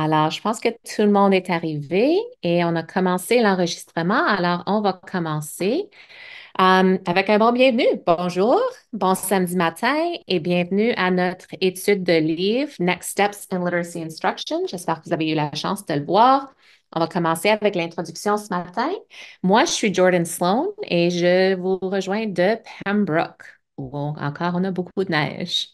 Alors, je pense que tout le monde est arrivé et on a commencé l'enregistrement. Alors, on va commencer euh, avec un bon bienvenue. Bonjour, bon samedi matin et bienvenue à notre étude de livre Next Steps in Literacy Instruction. J'espère que vous avez eu la chance de le voir. On va commencer avec l'introduction ce matin. Moi, je suis Jordan Sloan et je vous rejoins de Pembroke, où encore on a beaucoup de neige.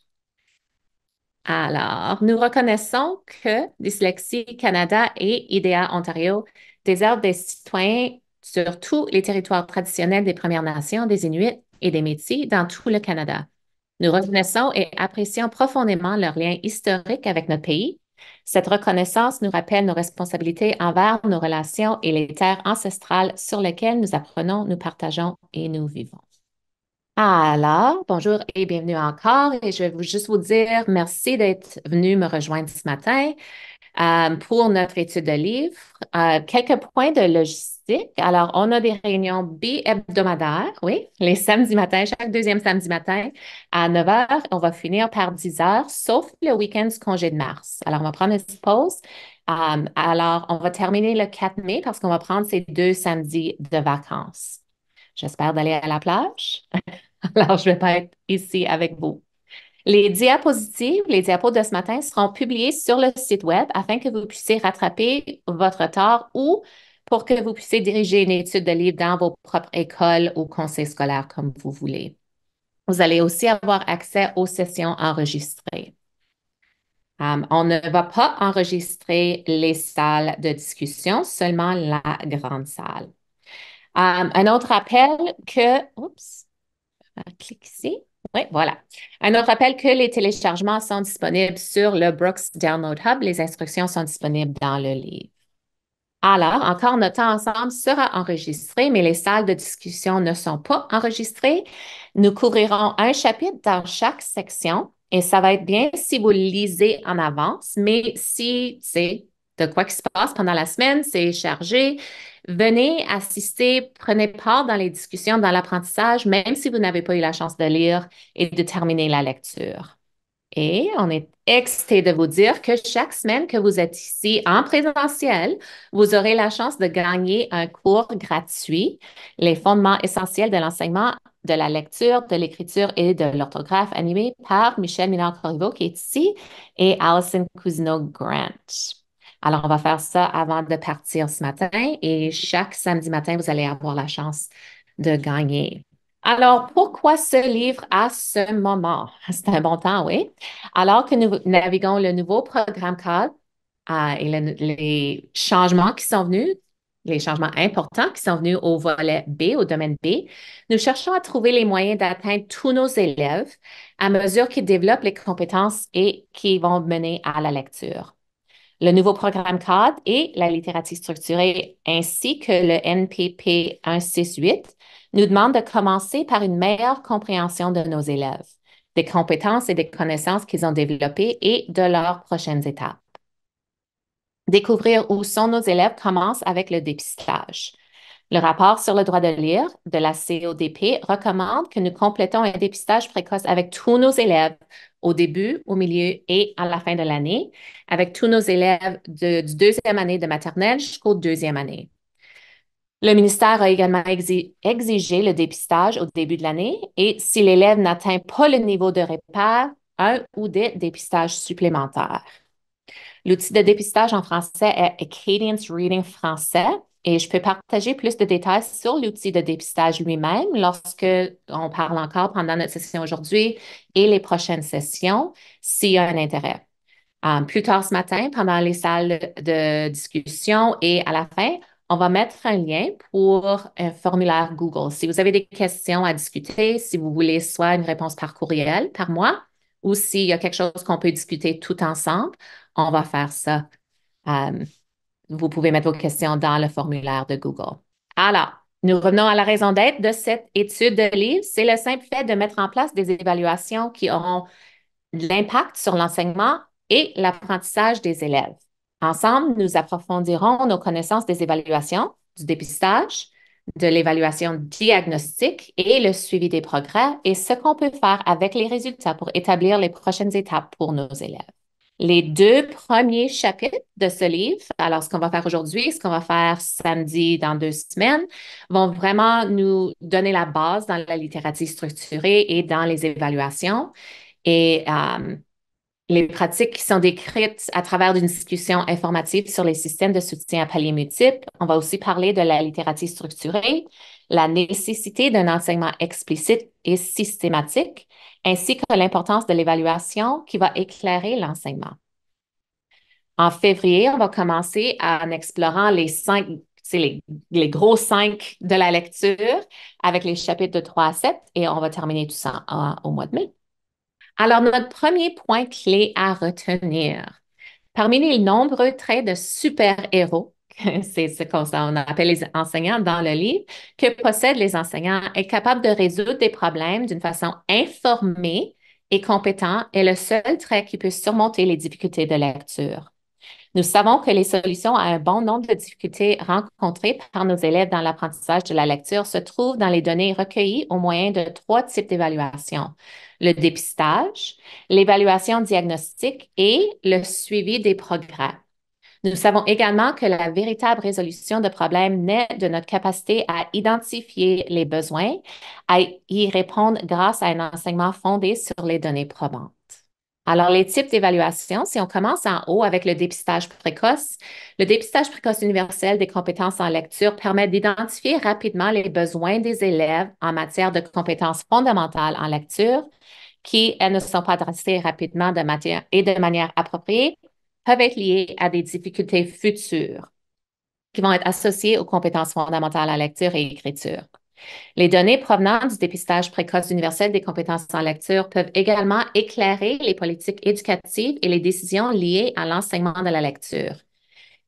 Alors, nous reconnaissons que Dyslexie Canada et IDEA Ontario déservent des citoyens sur tous les territoires traditionnels des Premières Nations, des Inuits et des Métis dans tout le Canada. Nous reconnaissons et apprécions profondément leur lien historique avec notre pays. Cette reconnaissance nous rappelle nos responsabilités envers nos relations et les terres ancestrales sur lesquelles nous apprenons, nous partageons et nous vivons. Alors, bonjour et bienvenue encore. Et je vais vous, juste vous dire merci d'être venu me rejoindre ce matin euh, pour notre étude de livre. Euh, quelques points de logistique. Alors, on a des réunions bi-hebdomadaires, oui, les samedis matins, chaque deuxième samedi matin à 9 h. On va finir par 10 h, sauf le week-end du congé de mars. Alors, on va prendre une pause. Euh, alors, on va terminer le 4 mai parce qu'on va prendre ces deux samedis de vacances. J'espère d'aller à la plage. Alors, je ne vais pas être ici avec vous. Les diapositives, les diapos de ce matin seront publiées sur le site Web afin que vous puissiez rattraper votre retard ou pour que vous puissiez diriger une étude de livre dans vos propres écoles ou conseils scolaires comme vous voulez. Vous allez aussi avoir accès aux sessions enregistrées. Euh, on ne va pas enregistrer les salles de discussion, seulement la grande salle. Euh, un autre appel que... Oups, clique ici. Oui, voilà. Un autre rappel que les téléchargements sont disponibles sur le Brooks Download Hub. Les instructions sont disponibles dans le livre. Alors, encore notre temps ensemble sera enregistré, mais les salles de discussion ne sont pas enregistrées. Nous couvrirons un chapitre dans chaque section et ça va être bien si vous le lisez en avance, mais si c'est de quoi qui se passe pendant la semaine, c'est chargé, Venez assister, prenez part dans les discussions, dans l'apprentissage, même si vous n'avez pas eu la chance de lire et de terminer la lecture. Et on est excité de vous dire que chaque semaine que vous êtes ici en présentiel, vous aurez la chance de gagner un cours gratuit, les fondements essentiels de l'enseignement de la lecture, de l'écriture et de l'orthographe animé par Michel Minard-Corriveau qui est ici et Alison Cousineau-Grant. Alors, on va faire ça avant de partir ce matin et chaque samedi matin, vous allez avoir la chance de gagner. Alors, pourquoi ce livre à ce moment? C'est un bon temps, oui. Alors que nous naviguons le nouveau programme cadre euh, et les changements qui sont venus, les changements importants qui sont venus au volet B, au domaine B, nous cherchons à trouver les moyens d'atteindre tous nos élèves à mesure qu'ils développent les compétences et qui vont mener à la lecture le nouveau programme CAD et la littératie structurée, ainsi que le NPP 168, nous demandent de commencer par une meilleure compréhension de nos élèves, des compétences et des connaissances qu'ils ont développées et de leurs prochaines étapes. Découvrir où sont nos élèves commence avec le dépistage. Le rapport sur le droit de lire de la CODP recommande que nous complétons un dépistage précoce avec tous nos élèves au début, au milieu et à la fin de l'année, avec tous nos élèves de, du deuxième année de maternelle jusqu'au deuxième année. Le ministère a également exigé le dépistage au début de l'année et si l'élève n'atteint pas le niveau de repère, un ou des dépistages supplémentaires. L'outil de dépistage en français est Acadience Reading Français et je peux partager plus de détails sur l'outil de dépistage lui-même lorsque on parle encore pendant notre session aujourd'hui et les prochaines sessions s'il y a un intérêt. Euh, plus tard ce matin, pendant les salles de discussion et à la fin, on va mettre un lien pour un formulaire Google. Si vous avez des questions à discuter, si vous voulez soit une réponse par courriel, par moi, ou s'il y a quelque chose qu'on peut discuter tout ensemble, on va faire ça. Euh, vous pouvez mettre vos questions dans le formulaire de Google. Alors, nous revenons à la raison d'être de cette étude de livre. C'est le simple fait de mettre en place des évaluations qui auront l'impact sur l'enseignement et l'apprentissage des élèves. Ensemble, nous approfondirons nos connaissances des évaluations, du dépistage, de l'évaluation diagnostique et le suivi des progrès et ce qu'on peut faire avec les résultats pour établir les prochaines étapes pour nos élèves les deux premiers chapitres de ce livre, alors ce qu'on va faire aujourd'hui, ce qu'on va faire samedi dans deux semaines, vont vraiment nous donner la base dans la littératie structurée et dans les évaluations. Et euh, les pratiques qui sont décrites à travers une discussion informative sur les systèmes de soutien à paliers multiples. On va aussi parler de la littératie structurée, la nécessité d'un enseignement explicite et systématique ainsi que l'importance de l'évaluation qui va éclairer l'enseignement. En février, on va commencer en explorant les cinq, c'est les, les, gros cinq de la lecture avec les chapitres de 3 à 7 et on va terminer tout ça au mois de mai. Alors, notre premier point clé à retenir, parmi les nombreux traits de super-héros c'est ce qu'on appelle les enseignants dans le livre, que possèdent les enseignants, est capable de résoudre des problèmes d'une façon informée et compétente est le seul trait qui peut surmonter les difficultés de lecture. Nous savons que les solutions à un bon nombre de difficultés rencontrées par nos élèves dans l'apprentissage de la lecture se trouvent dans les données recueillies au moyen de trois types d'évaluation. Le dépistage, l'évaluation diagnostique et le suivi des progrès. Nous savons également que la véritable résolution de problèmes naît de notre capacité à identifier les besoins, à y répondre grâce à un enseignement fondé sur les données probantes. Alors, les types d'évaluation, si on commence en haut avec le dépistage précoce, le dépistage précoce universel des compétences en lecture permet d'identifier rapidement les besoins des élèves en matière de compétences fondamentales en lecture qui, elles, ne sont pas adressées rapidement de et de manière appropriée peuvent être liées à des difficultés futures qui vont être associées aux compétences fondamentales à la lecture et écriture. Les données provenant du dépistage précoce universel des compétences en lecture peuvent également éclairer les politiques éducatives et les décisions liées à l'enseignement de la lecture,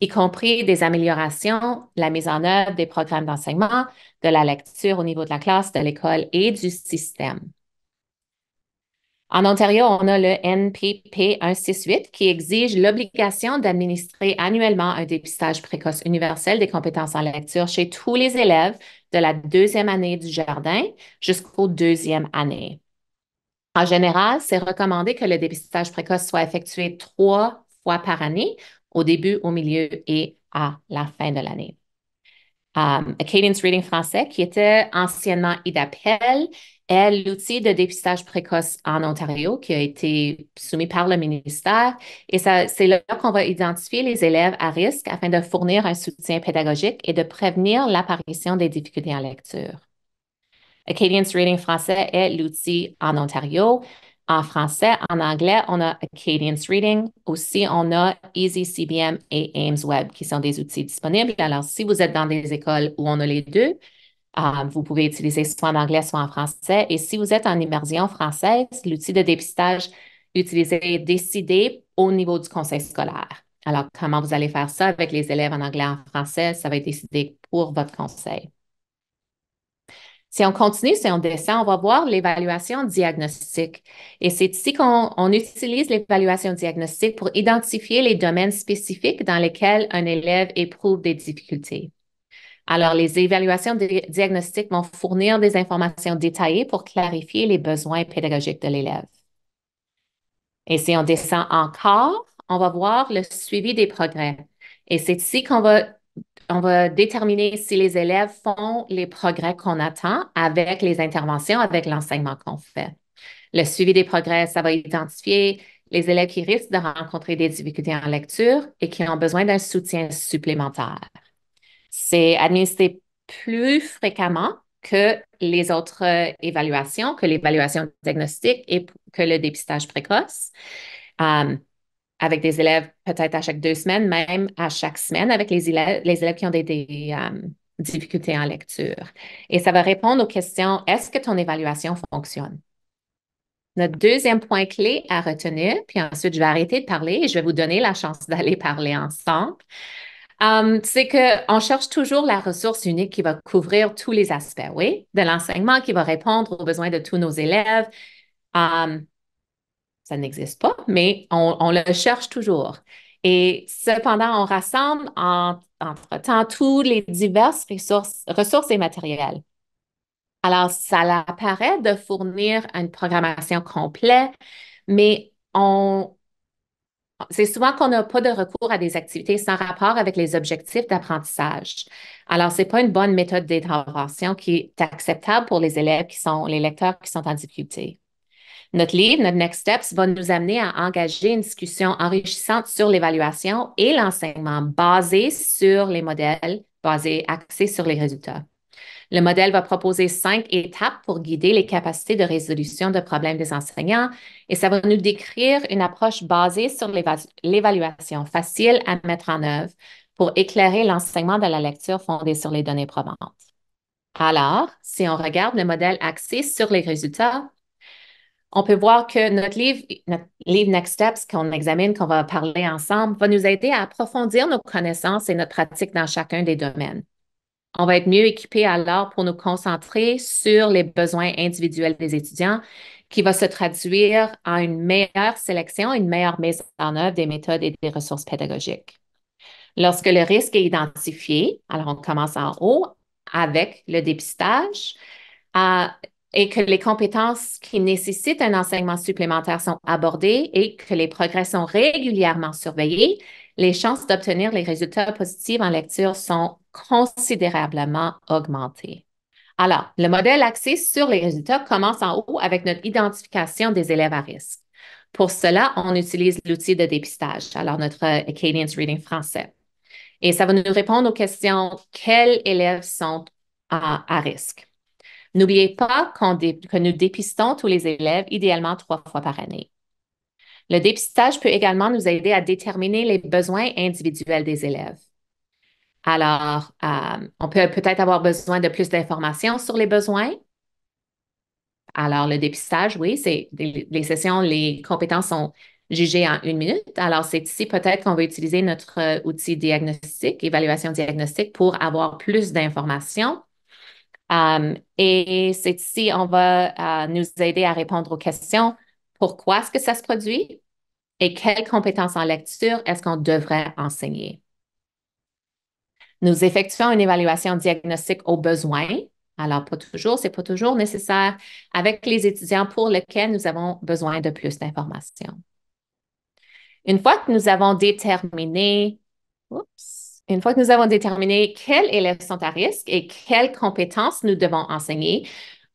y compris des améliorations, la mise en œuvre des programmes d'enseignement, de la lecture au niveau de la classe, de l'école et du système. En Ontario, on a le NPP 168 qui exige l'obligation d'administrer annuellement un dépistage précoce universel des compétences en lecture chez tous les élèves de la deuxième année du jardin jusqu'aux deuxième année. En général, c'est recommandé que le dépistage précoce soit effectué trois fois par année, au début, au milieu et à la fin de l'année. Um, Reading français, qui était anciennement IDAPEL, est l'outil de dépistage précoce en Ontario qui a été soumis par le ministère. Et c'est là qu'on va identifier les élèves à risque afin de fournir un soutien pédagogique et de prévenir l'apparition des difficultés en lecture. Acadian's Reading français est l'outil en Ontario. En français, en anglais, on a Acadian's Reading. Aussi, on a Easy et Ames Web qui sont des outils disponibles. Alors, si vous êtes dans des écoles où on a les deux, euh, vous pouvez utiliser soit en anglais, soit en français. Et si vous êtes en immersion française, l'outil de dépistage utilisé est décidé au niveau du conseil scolaire. Alors, comment vous allez faire ça avec les élèves en anglais et en français, ça va être décidé pour votre conseil. Si on continue, si on descend, on va voir l'évaluation diagnostique. Et c'est ici qu'on utilise l'évaluation diagnostique pour identifier les domaines spécifiques dans lesquels un élève éprouve des difficultés. Alors, les évaluations diagnostiques vont fournir des informations détaillées pour clarifier les besoins pédagogiques de l'élève. Et si on descend encore, on va voir le suivi des progrès. Et c'est ici qu'on va, on va déterminer si les élèves font les progrès qu'on attend avec les interventions, avec l'enseignement qu'on fait. Le suivi des progrès, ça va identifier les élèves qui risquent de rencontrer des difficultés en lecture et qui ont besoin d'un soutien supplémentaire. C'est administré plus fréquemment que les autres euh, évaluations, que l'évaluation diagnostique et que le dépistage précoce. avec des élèves peut-être à chaque deux semaines, même à chaque semaine, avec les élèves, qui ont des, difficultés en lecture. Et ça va répondre aux questions, est-ce que ton évaluation fonctionne? Notre deuxième point clé à retenir, puis ensuite je vais arrêter de parler et je vais vous donner la chance d'aller parler ensemble c'est hum, qu'on cherche toujours la ressource unique qui va couvrir tous les aspects, oui, de l'enseignement, qui va répondre aux besoins de tous nos élèves. Hum, ça n'existe pas, mais on, le cherche toujours. Et cependant, on rassemble entre-temps toutes les diverses ressources, ressources et matériels. Alors, ça apparaît de fournir une programmation complète, mais on, c'est souvent qu'on n'a pas de recours à des activités sans rapport avec les objectifs d'apprentissage. Alors, ce n'est pas une bonne méthode d'intervention qui est acceptable pour les élèves qui sont, les lecteurs qui sont en difficulté. Notre livre, notre Next Steps, va nous amener à engager une discussion enrichissante sur l'évaluation et l'enseignement basé sur les modèles, basée, axée sur les résultats. Le modèle va proposer cinq étapes pour guider les capacités de résolution de problèmes des enseignants et ça va nous décrire une approche basée sur l'évaluation facile à mettre en œuvre pour éclairer l'enseignement de la lecture fondée sur les données probantes. Alors, si on regarde le modèle axé sur les résultats, on peut voir que notre livre, notre livre Next Steps qu'on examine, qu'on va parler ensemble, va nous aider à approfondir nos connaissances et notre pratique dans chacun des domaines on va être mieux équipé alors pour nous concentrer sur les besoins individuels des étudiants qui va se traduire en une meilleure sélection, une meilleure mise en œuvre des méthodes et des ressources pédagogiques. Lorsque le risque est identifié, alors on commence en haut avec le dépistage, euh, et que les compétences qui nécessitent un enseignement supplémentaire sont abordées et que les progrès sont régulièrement surveillés, les chances d'obtenir les résultats positifs en lecture sont considérablement augmenté. Alors, le modèle axé sur les résultats commence en haut avec notre identification des élèves à risque. Pour cela, on utilise l'outil de dépistage, alors notre euh, Acadians Reading français. Et ça va nous répondre aux questions quels élèves sont à, risque. N'oubliez pas que nous dépistons tous les élèves, idéalement trois fois par année. Le dépistage peut également nous aider à déterminer les besoins individuels des élèves. Alors, euh, on peut peut-être avoir besoin de plus d'informations sur les besoins. Alors, le dépistage, oui, c'est les sessions, les compétences sont jugées en une minute. Alors, c'est ici peut-être qu'on va utiliser notre euh, outil diagnostique, évaluation diagnostique, pour avoir plus d'informations. Euh, et c'est ici on va nous aider à répondre aux questions. Pourquoi est-ce que ça se produit? Et quelles compétences en lecture est-ce qu'on devrait enseigner? Nous effectuons une évaluation diagnostique au besoin. Alors, pas toujours, c'est pas toujours nécessaire avec les étudiants pour lesquels nous avons besoin de plus d'informations. Une fois que nous avons déterminé, une fois que nous avons déterminé quels élèves sont à risque et quelles compétences nous devons enseigner,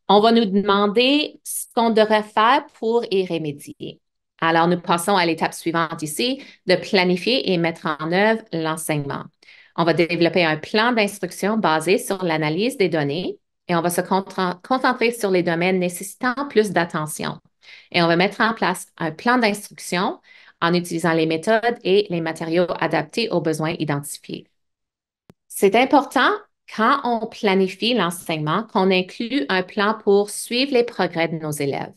on va nous demander ce qu'on devrait faire pour y remédier. Alors, nous passons à l'étape suivante ici, de planifier et mettre en œuvre l'enseignement. On va développer un plan d'instruction basé sur l'analyse des données et on va se concentrer sur les domaines nécessitant plus d'attention. Et on va mettre en place un plan d'instruction en utilisant les méthodes et les matériaux adaptés aux besoins identifiés. C'est important quand on planifie l'enseignement qu'on inclut un plan pour suivre les progrès de nos élèves.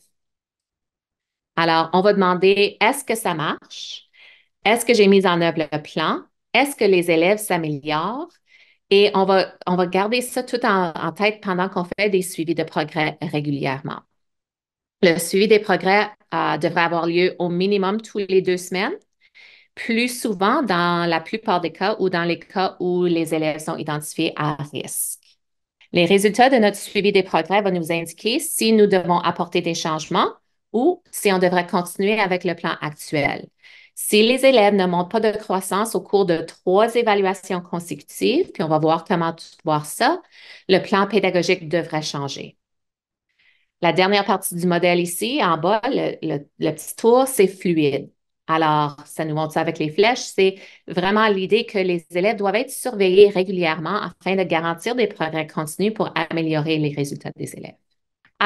Alors, on va demander, est-ce que ça marche? Est-ce que j'ai mis en œuvre le plan? est-ce que les élèves s'améliorent? Et on va, garder ça tout en, tête pendant qu'on fait des suivis de progrès régulièrement. Le suivi des progrès euh, devrait avoir lieu au minimum tous les deux semaines, plus souvent dans la plupart des cas ou dans les cas où les élèves sont identifiés à risque. Les résultats de notre suivi des progrès vont nous indiquer si nous devons apporter des changements ou si on devrait continuer avec le plan actuel. Si les élèves ne montrent pas de croissance au cours de trois évaluations consécutives, puis on va voir comment tu voir ça, le plan pédagogique devrait changer. La dernière partie du modèle ici, en bas, le, le petit tour, c'est fluide. Alors, ça nous montre ça avec les flèches, c'est vraiment l'idée que les élèves doivent être surveillés régulièrement afin de garantir des progrès continus pour améliorer les résultats des élèves.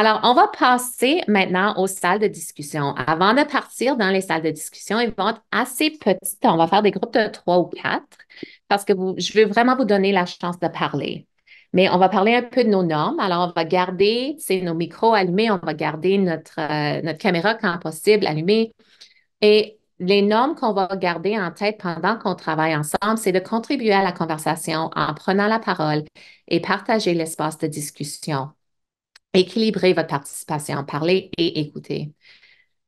Alors, on va passer maintenant aux salles de discussion. Avant de partir dans les salles de discussion, elles vont être assez petites. On va faire des groupes de trois ou quatre parce que je veux vraiment vous donner la chance de parler. Mais on va parler un peu de nos normes. Alors, on va garder nos micros allumés, on va garder notre, euh, notre caméra quand possible allumée. Et les normes qu'on va garder en tête pendant qu'on travaille ensemble, c'est de contribuer à la conversation en prenant la parole et partager l'espace de discussion. Équilibrez votre participation, parlez et écoutez.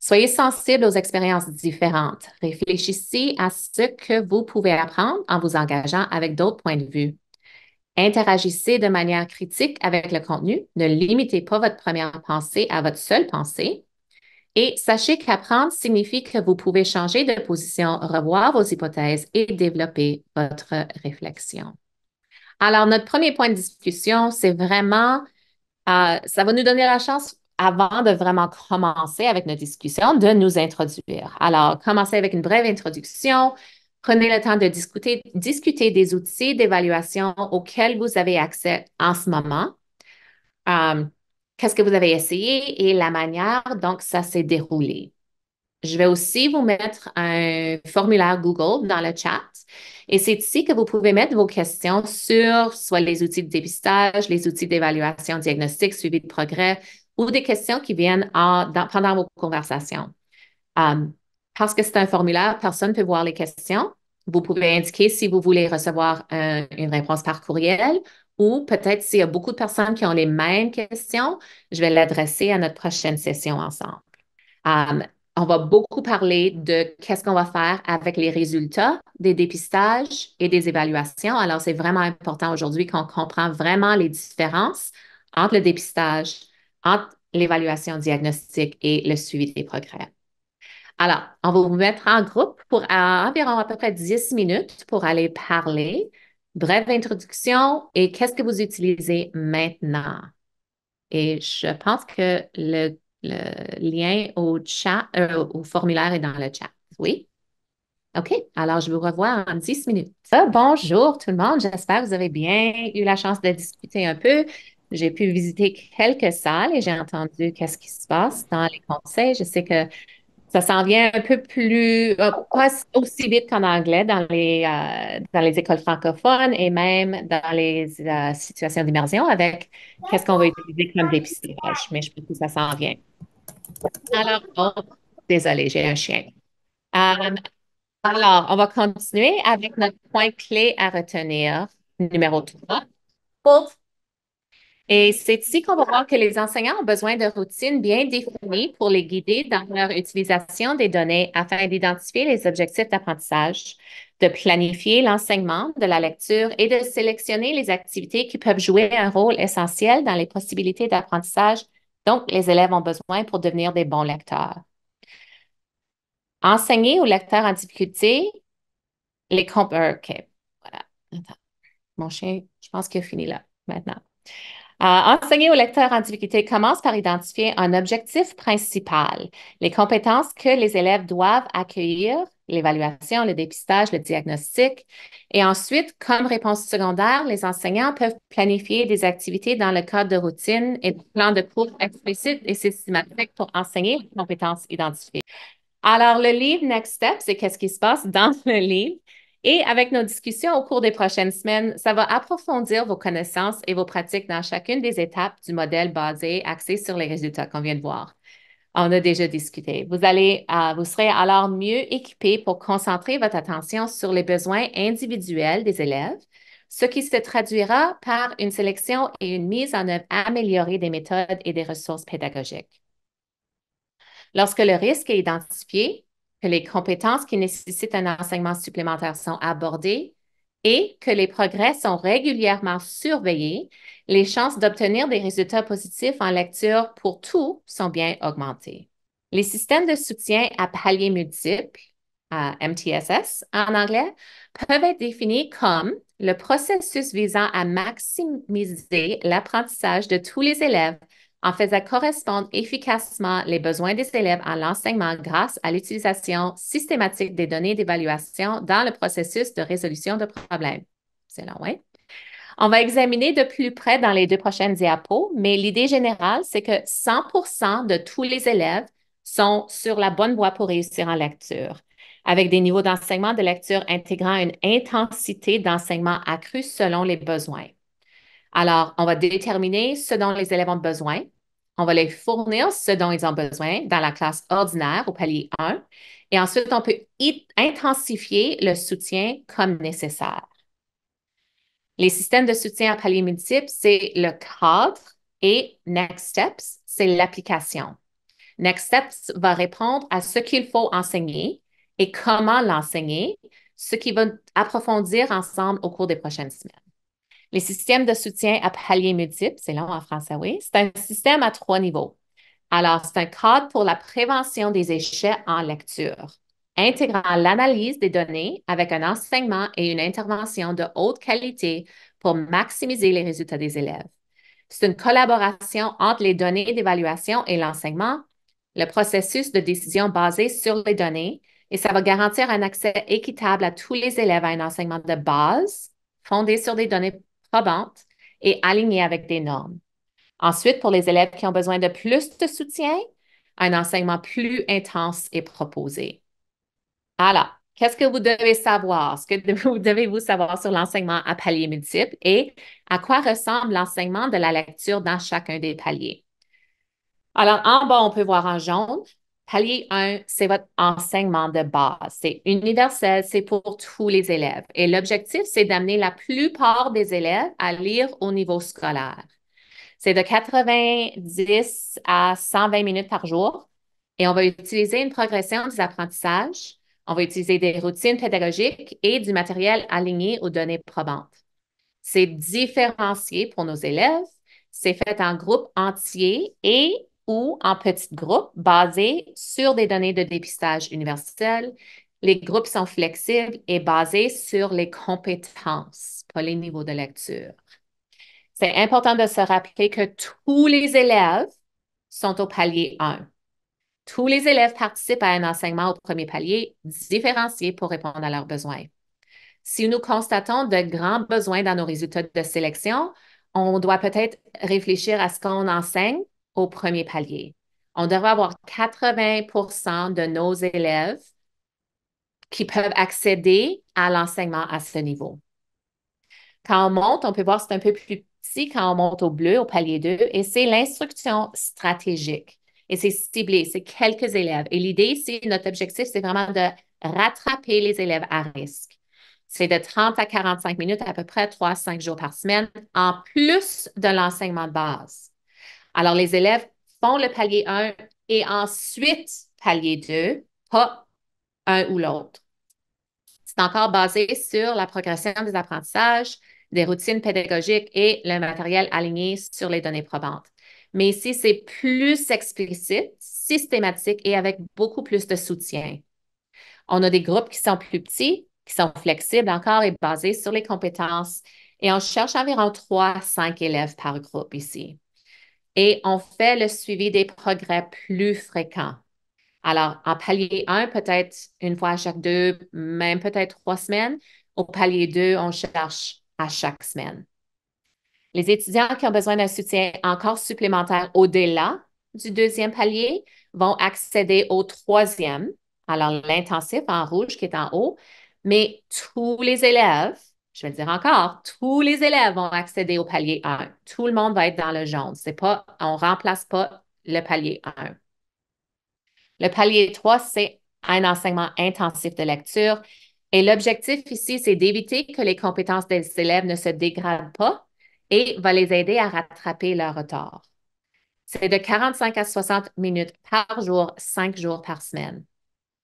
Soyez sensible aux expériences différentes. Réfléchissez à ce que vous pouvez apprendre en vous engageant avec d'autres points de vue. Interagissez de manière critique avec le contenu. Ne limitez pas votre première pensée à votre seule pensée. Et sachez qu'apprendre signifie que vous pouvez changer de position, revoir vos hypothèses et développer votre réflexion. Alors, notre premier point de discussion, c'est vraiment euh, ça va nous donner la chance, avant de vraiment commencer avec notre discussion, de nous introduire. Alors, commencez avec une brève introduction. Prenez le temps de discuter, des outils d'évaluation auxquels vous avez accès en ce moment. Euh, qu'est-ce que vous avez essayé et la manière dont ça s'est déroulé. Je vais aussi vous mettre un formulaire Google dans le chat. Et c'est ici que vous pouvez mettre vos questions sur soit les outils de dépistage, les outils d'évaluation diagnostique, suivi de progrès, ou des questions qui viennent pendant vos conversations. Euh, parce que c'est un formulaire, personne ne peut voir les questions. Vous pouvez indiquer si vous voulez recevoir euh, une réponse par courriel ou peut-être s'il y a beaucoup de personnes qui ont les mêmes questions, je vais l'adresser à notre prochaine session ensemble. Euh, on va beaucoup parler de qu'est-ce qu'on va faire avec les résultats des dépistages et des évaluations. Alors, c'est vraiment important aujourd'hui qu'on comprend vraiment les différences entre le dépistage, entre l'évaluation diagnostique et le suivi des progrès. Alors, on va vous mettre en groupe pour environ à peu près 10 minutes pour aller parler. Brève introduction et qu'est-ce que vous utilisez maintenant? Et je pense que le le lien au chat, euh, au formulaire est dans le chat. Oui? OK. Alors, je vous revois en 10 minutes. bonjour tout le monde. J'espère que vous avez bien eu la chance de discuter un peu. J'ai pu visiter quelques salles et j'ai entendu qu'est-ce qui se passe dans les conseils. Je sais que ça s'en vient un peu plus, euh, pas aussi vite qu'en anglais dans les, euh, dans les écoles francophones et même dans les euh, situations d'immersion avec qu'est-ce qu'on va utiliser comme dépistage, mais je pense que ça s'en vient. Alors, oh, désolé, j'ai un chien. alors, on va continuer avec notre point clé à retenir, numéro 3. Et c'est ici qu'on va voir que les enseignants ont besoin de routines bien définies pour les guider dans leur utilisation des données afin d'identifier les objectifs d'apprentissage, de planifier l'enseignement de la lecture et de sélectionner les activités qui peuvent jouer un rôle essentiel dans les possibilités d'apprentissage dont les élèves ont besoin pour devenir des bons lecteurs. Enseigner aux lecteurs en difficulté les comp... Euh, OK, voilà. Attends. Mon chien, je pense qu'il a fini là, maintenant enseigner au lecteurs en difficulté commence par identifier un objectif principal, les compétences que les élèves doivent accueillir, l'évaluation, le dépistage, le diagnostic. Et ensuite, comme réponse secondaire, les enseignants peuvent planifier des activités dans le cadre de routine et de plans de cours explicites et systématiques pour enseigner les compétences identifiées. Alors, le livre Next Step, c'est qu'est-ce qui se passe dans le livre? Et avec nos discussions au cours des prochaines semaines, ça va approfondir vos connaissances et vos pratiques dans chacune des étapes du modèle basé axé sur les résultats qu'on vient de voir. On a déjà discuté. Vous, allez, euh, vous serez alors mieux équipé pour concentrer votre attention sur les besoins individuels des élèves, ce qui se traduira par une sélection et une mise en œuvre améliorée des méthodes et des ressources pédagogiques. Lorsque le risque est identifié, que les compétences qui nécessitent un enseignement supplémentaire sont abordées et que les progrès sont régulièrement surveillés, les chances d'obtenir des résultats positifs en lecture pour tout sont bien augmentées. Les systèmes de soutien à paliers multiples, à MTSS en anglais, peuvent être définis comme le processus visant à maximiser l'apprentissage de tous les élèves en faisant correspondre efficacement les besoins des élèves à l'enseignement grâce à l'utilisation systématique des données d'évaluation dans le processus de résolution de problèmes. C'est long, hein? On va examiner de plus près dans les deux prochaines diapos, mais l'idée générale, c'est que 100 de tous les élèves sont sur la bonne voie pour réussir en lecture, avec des niveaux d'enseignement de lecture intégrant une intensité d'enseignement accrue selon les besoins. Alors, on va déterminer ce dont les élèves ont besoin. On va les fournir ce dont ils ont besoin dans la classe ordinaire au palier 1. Et ensuite, on peut intensifier le soutien comme nécessaire. Les systèmes de soutien à palier multiple, c'est le cadre et Next Steps, c'est l'application. Next Steps va répondre à ce qu'il faut enseigner et comment l'enseigner, ce qui va approfondir ensemble au cours des prochaines semaines. Les systèmes de soutien à paliers multiples, c'est long en français, oui, c'est un système à trois niveaux. Alors, c'est un cadre pour la prévention des échecs en lecture, intégrant l'analyse des données avec un enseignement et une intervention de haute qualité pour maximiser les résultats des élèves. C'est une collaboration entre les données d'évaluation et l'enseignement, le processus de décision basé sur les données, et ça va garantir un accès équitable à tous les élèves à un enseignement de base fondé sur des données probantes et alignée avec des normes. Ensuite, pour les élèves qui ont besoin de plus de soutien, un enseignement plus intense est proposé. Alors, qu'est-ce que vous devez savoir? Ce que vous devez vous savoir sur l'enseignement à paliers multiples et à quoi ressemble l'enseignement de la lecture dans chacun des paliers? Alors, en bas, on peut voir en jaune Palier 1, c'est votre enseignement de base. C'est universel, c'est pour tous les élèves. Et l'objectif, c'est d'amener la plupart des élèves à lire au niveau scolaire. C'est de 90 à 120 minutes par jour et on va utiliser une progression des apprentissages. On va utiliser des routines pédagogiques et du matériel aligné aux données probantes. C'est différencié pour nos élèves. C'est fait en groupe entier et ou en petits groupes basés sur des données de dépistage universel. Les groupes sont flexibles et basés sur les compétences, pas les niveaux de lecture. C'est important de se rappeler que tous les élèves sont au palier 1. Tous les élèves participent à un enseignement au premier palier différencié pour répondre à leurs besoins. Si nous constatons de grands besoins dans nos résultats de sélection, on doit peut-être réfléchir à ce qu'on enseigne au premier palier. On devrait avoir 80 de nos élèves qui peuvent accéder à l'enseignement à ce niveau. Quand on monte, on peut voir c'est un peu plus petit quand on monte au bleu, au palier 2, et c'est l'instruction stratégique. Et c'est ciblé, c'est quelques élèves. Et l'idée ici, notre objectif, c'est vraiment de rattraper les élèves à risque. C'est de 30 à 45 minutes, à peu près 3-5 jours par semaine, en plus de l'enseignement de base. Alors, les élèves font le palier 1 et ensuite palier 2, pas un ou l'autre. C'est encore basé sur la progression des apprentissages, des routines pédagogiques et le matériel aligné sur les données probantes. Mais ici, c'est plus explicite, systématique et avec beaucoup plus de soutien. On a des groupes qui sont plus petits, qui sont flexibles encore et basés sur les compétences. Et on cherche environ 3 à 5 élèves par groupe ici et on fait le suivi des progrès plus fréquents. Alors, en palier 1, peut-être une fois à chaque deux, même peut-être trois semaines. Au palier 2, on cherche à chaque semaine. Les étudiants qui ont besoin d'un soutien encore supplémentaire au-delà du deuxième palier vont accéder au troisième, alors l'intensif en rouge qui est en haut, mais tous les élèves je vais le dire encore, tous les élèves vont accéder au palier 1. Tout le monde va être dans le jaune. C'est pas, on ne remplace pas le palier 1. Le palier 3, c'est un enseignement intensif de lecture. Et l'objectif ici, c'est d'éviter que les compétences des élèves ne se dégradent pas et va les aider à rattraper leur retard. C'est de 45 à 60 minutes par jour, 5 jours par semaine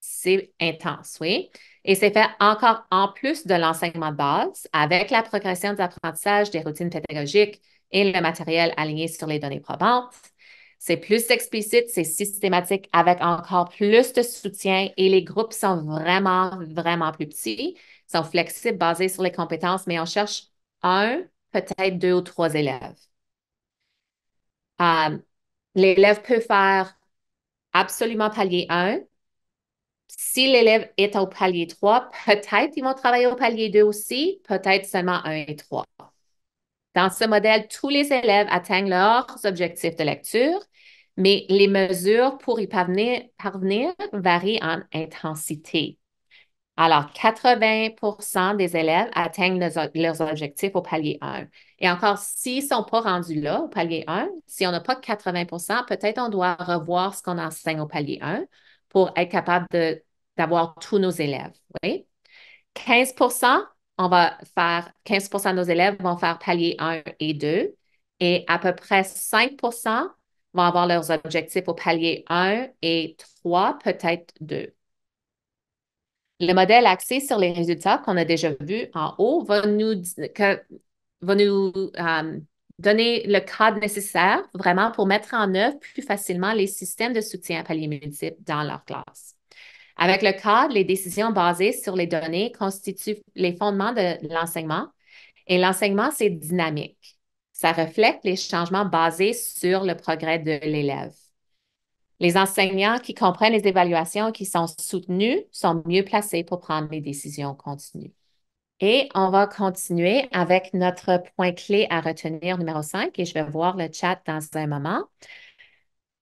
c'est intense, oui. Et c'est fait encore en plus de l'enseignement de base avec la progression des apprentissages, des routines pédagogiques et le matériel aligné sur les données probantes. C'est plus explicite, c'est systématique avec encore plus de soutien et les groupes sont vraiment, vraiment plus petits, sont flexibles, basés sur les compétences, mais on cherche un, peut-être deux ou trois élèves. Euh, l'élève peut faire absolument palier un si l'élève est au palier 3, peut-être ils vont travailler au palier 2 aussi, peut-être seulement 1 et 3. Dans ce modèle, tous les élèves atteignent leurs objectifs de lecture, mais les mesures pour y parvenir, varient en intensité. Alors, 80 des élèves atteignent leurs, leurs objectifs au palier 1. Et encore, s'ils ne sont pas rendus là, au palier 1, si on n'a pas 80 peut-être on doit revoir ce qu'on enseigne au palier 1 pour être capable d'avoir tous nos élèves. Oui? 15 on va faire 15 de nos élèves vont faire palier 1 et 2 et à peu près 5 vont avoir leurs objectifs au palier 1 et 3, peut-être 2. Le modèle axé sur les résultats qu'on a déjà vu en haut va nous, va nous euh, donner le cadre nécessaire vraiment pour mettre en œuvre plus facilement les systèmes de soutien à palier multiple dans leur classe. Avec le cadre, les décisions basées sur les données constituent les fondements de l'enseignement et l'enseignement, c'est dynamique. Ça reflète les changements basés sur le progrès de l'élève. Les enseignants qui comprennent les évaluations qui sont soutenus sont mieux placés pour prendre les décisions continues. Et on va continuer avec notre point clé à retenir numéro 5 et je vais voir le chat dans un moment.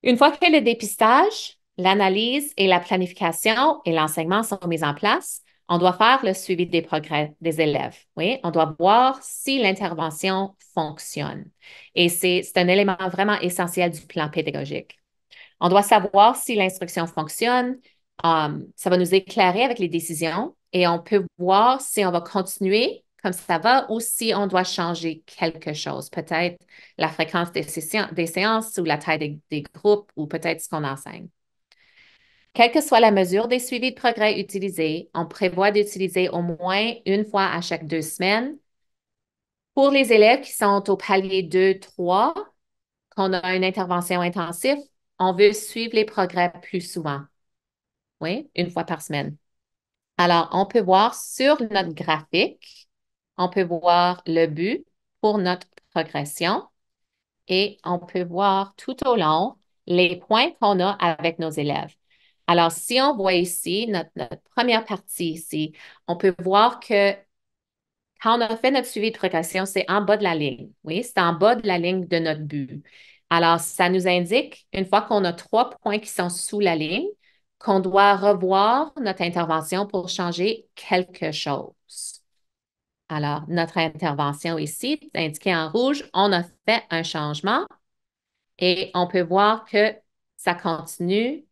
Une fois que le dépistage, l'analyse et la planification et l'enseignement sont mis en place, on doit faire le suivi des progrès des élèves. Oui, on doit voir si l'intervention fonctionne. Et c'est un élément vraiment essentiel du plan pédagogique. On doit savoir si l'instruction fonctionne, Um, ça va nous éclairer avec les décisions et on peut voir si on va continuer comme ça va ou si on doit changer quelque chose. Peut-être la fréquence des, séances, ou la taille des, des groupes ou peut-être ce qu'on enseigne. Quelle que soit la mesure des suivis de progrès utilisés, on prévoit d'utiliser au moins une fois à chaque deux semaines. Pour les élèves qui sont au palier 2-3, qu'on a une intervention intensive, on veut suivre les progrès plus souvent oui, une fois par semaine. Alors, on peut voir sur notre graphique, on peut voir le but pour notre progression et on peut voir tout au long les points qu'on a avec nos élèves. Alors, si on voit ici notre, première partie ici, on peut voir que quand on a fait notre suivi de progression, c'est en bas de la ligne. Oui, c'est en bas de la ligne de notre but. Alors, ça nous indique, une fois qu'on a trois points qui sont sous la ligne, qu'on doit revoir notre intervention pour changer quelque chose. Alors, notre intervention ici, indiquée en rouge, on a fait un changement et on peut voir que ça continue,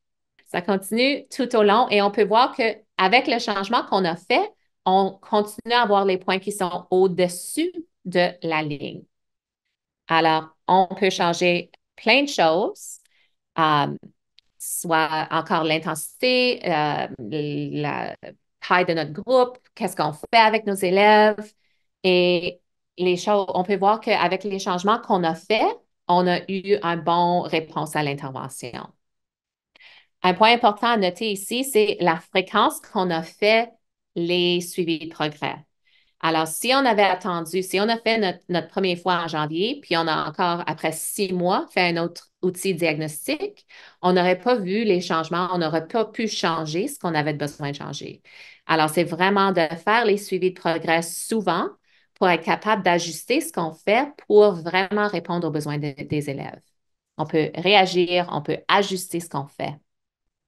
ça continue tout au long et on peut voir que avec le changement qu'on a fait, on continue à avoir les points qui sont au-dessus de la ligne. Alors, on peut changer plein de choses. Euh, soit encore l'intensité, euh, la taille de notre groupe, qu'est-ce qu'on fait avec nos élèves. Et les choses, on peut voir qu'avec les changements qu'on a faits, on a eu un bon réponse à l'intervention. Un point important à noter ici, c'est la fréquence qu'on a fait les suivis de progrès. Alors, si on avait attendu, si on a fait notre, première fois en janvier, puis on a encore, après six mois, fait un autre outils diagnostiques, on n'aurait pas vu les changements, on n'aurait pas pu changer ce qu'on avait besoin de changer. Alors, c'est vraiment de faire les suivis de progrès souvent pour être capable d'ajuster ce qu'on fait pour vraiment répondre aux besoins des élèves. On peut réagir, on peut ajuster ce qu'on fait.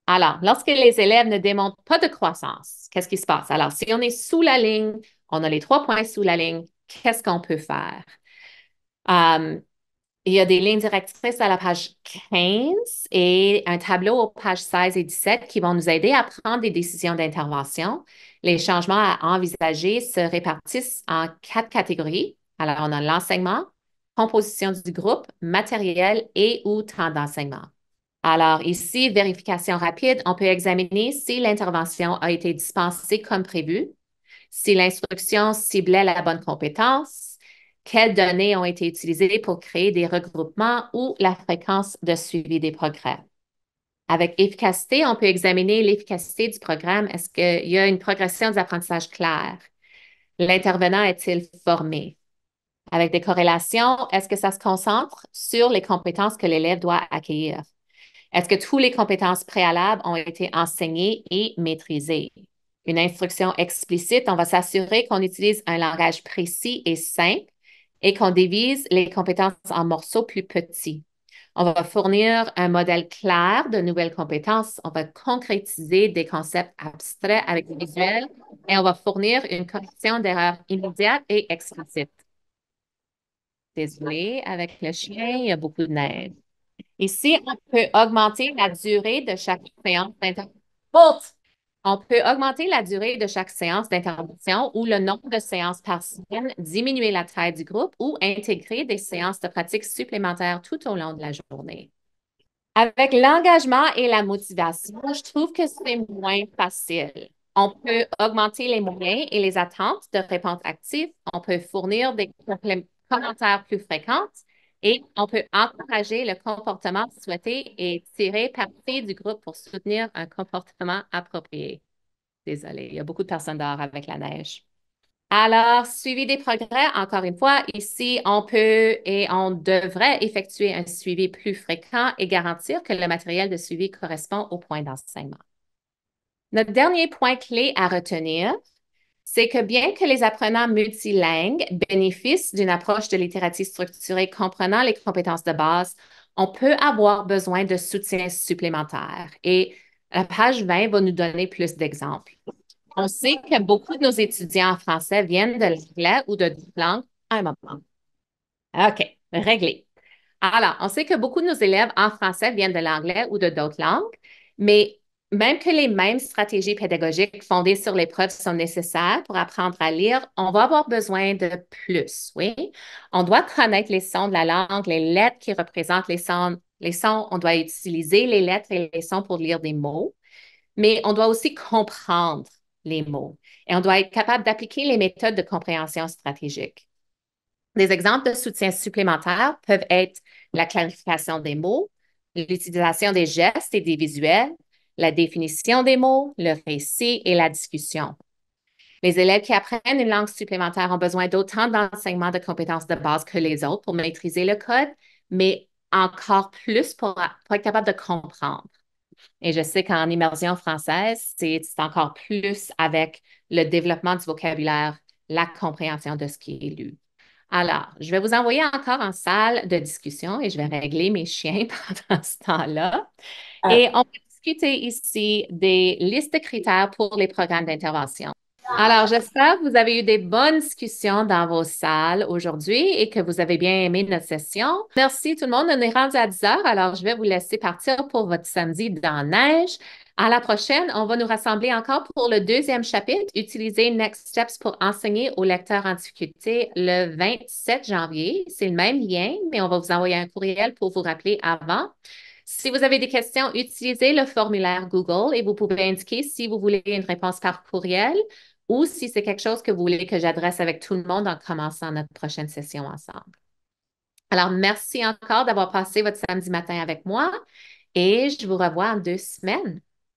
Alors, lorsque les élèves ne démontrent pas de croissance, qu'est-ce qui se passe? Alors, si on est sous la ligne, on a les trois points sous la ligne, qu'est-ce qu'on peut faire? Euh, il y a des lignes directrices à la page 15 et un tableau aux pages 16 et 17 qui vont nous aider à prendre des décisions d'intervention. Les changements à envisager se répartissent en quatre catégories. Alors, on a l'enseignement, composition du groupe, matériel et ou temps d'enseignement. Alors, ici, vérification rapide, on peut examiner si l'intervention a été dispensée comme prévu, si l'instruction ciblait la bonne compétence, quelles données ont été utilisées pour créer des regroupements ou la fréquence de suivi des progrès. Avec efficacité, on peut examiner l'efficacité du programme. Est-ce qu'il y a une progression des apprentissages claire? L'intervenant est-il formé? Avec des corrélations, est-ce que ça se concentre sur les compétences que l'élève doit acquérir? Est-ce que toutes les compétences préalables ont été enseignées et maîtrisées? Une instruction explicite, on va s'assurer qu'on utilise un langage précis et simple et qu'on divise les compétences en morceaux plus petits. On va fournir un modèle clair de nouvelles compétences. On va concrétiser des concepts abstraits avec des visuels et on va fournir une correction d'erreurs immédiate et explicite. Désolé, avec le chien, il y a beaucoup de neige. Ici, on peut augmenter la durée de chaque séance d'intervention. On peut augmenter la durée de chaque séance d'intervention ou le nombre de séances par semaine, diminuer la taille du groupe ou intégrer des séances de pratique supplémentaires tout au long de la journée. Avec l'engagement et la motivation, je trouve que c'est moins facile. On peut augmenter les moyens et les attentes de réponses actives. On peut fournir des commentaires plus fréquents et on peut encourager le comportement souhaité et tirer parti du groupe pour soutenir un comportement approprié. Désolée, il y a beaucoup de personnes dehors avec la neige. Alors, suivi des progrès, encore une fois, ici, on peut et on devrait effectuer un suivi plus fréquent et garantir que le matériel de suivi correspond au point d'enseignement. Notre dernier point clé à retenir, c'est que bien que les apprenants multilingues bénéficient d'une approche de littératie structurée comprenant les compétences de base, on peut avoir besoin de soutien supplémentaire. Et la page 20 va nous donner plus d'exemples. On sait que beaucoup de nos étudiants en français viennent de l'anglais ou de d'autres langues un moment. OK, réglé. Alors, on sait que beaucoup de nos élèves en français viennent de l'anglais ou de d'autres langues, mais même que les mêmes stratégies pédagogiques fondées sur l'épreuve sont nécessaires pour apprendre à lire, on va avoir besoin de plus, oui. On doit connaître les sons de la langue, les lettres qui représentent les sons, les sons. On doit utiliser les lettres et les sons pour lire des mots, mais on doit aussi comprendre les mots et on doit être capable d'appliquer les méthodes de compréhension stratégique. Des exemples de soutien supplémentaires peuvent être la clarification des mots, l'utilisation des gestes et des visuels, la définition des mots, le récit et la discussion. Les élèves qui apprennent une langue supplémentaire ont besoin d'autant d'enseignements de compétences de base que les autres pour maîtriser le code, mais encore plus pour, être capable de comprendre. Et je sais qu'en immersion française, c'est encore plus avec le développement du vocabulaire, la compréhension de ce qui est lu. Alors, je vais vous envoyer encore en salle de discussion et je vais régler mes chiens pendant ce temps-là. Ah. Et on discuter ici des listes de critères pour les programmes d'intervention. Alors, j'espère que vous avez eu des bonnes discussions dans vos salles aujourd'hui et que vous avez bien aimé notre session. Merci tout le monde. On est rendu à 10 heures, alors je vais vous laisser partir pour votre samedi dans Neige. À la prochaine, on va nous rassembler encore pour le deuxième chapitre, utiliser Next Steps pour enseigner aux lecteurs en difficulté le 27 janvier. C'est le même lien, mais on va vous envoyer un courriel pour vous rappeler avant. Si vous avez des questions, utilisez le formulaire Google et vous pouvez indiquer si vous voulez une réponse par courriel ou si c'est quelque chose que vous voulez que j'adresse avec tout le monde en commençant notre prochaine session ensemble. Alors, merci encore d'avoir passé votre samedi matin avec moi et je vous revois en deux semaines.